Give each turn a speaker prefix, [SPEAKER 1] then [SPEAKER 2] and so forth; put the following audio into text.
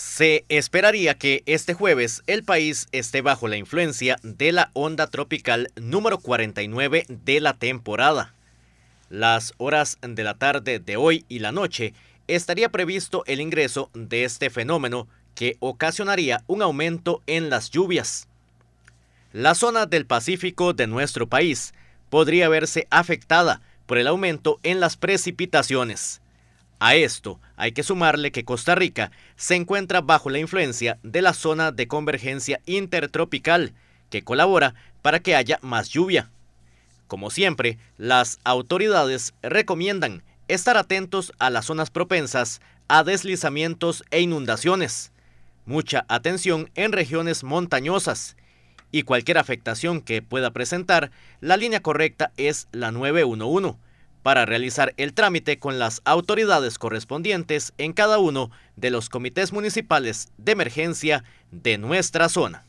[SPEAKER 1] Se esperaría que este jueves el país esté bajo la influencia de la onda tropical número 49 de la temporada. Las horas de la tarde de hoy y la noche estaría previsto el ingreso de este fenómeno que ocasionaría un aumento en las lluvias. La zona del Pacífico de nuestro país podría verse afectada por el aumento en las precipitaciones. A esto hay que sumarle que Costa Rica se encuentra bajo la influencia de la zona de convergencia intertropical, que colabora para que haya más lluvia. Como siempre, las autoridades recomiendan estar atentos a las zonas propensas a deslizamientos e inundaciones, mucha atención en regiones montañosas y cualquier afectación que pueda presentar, la línea correcta es la 911 para realizar el trámite con las autoridades correspondientes en cada uno de los comités municipales de emergencia de nuestra zona.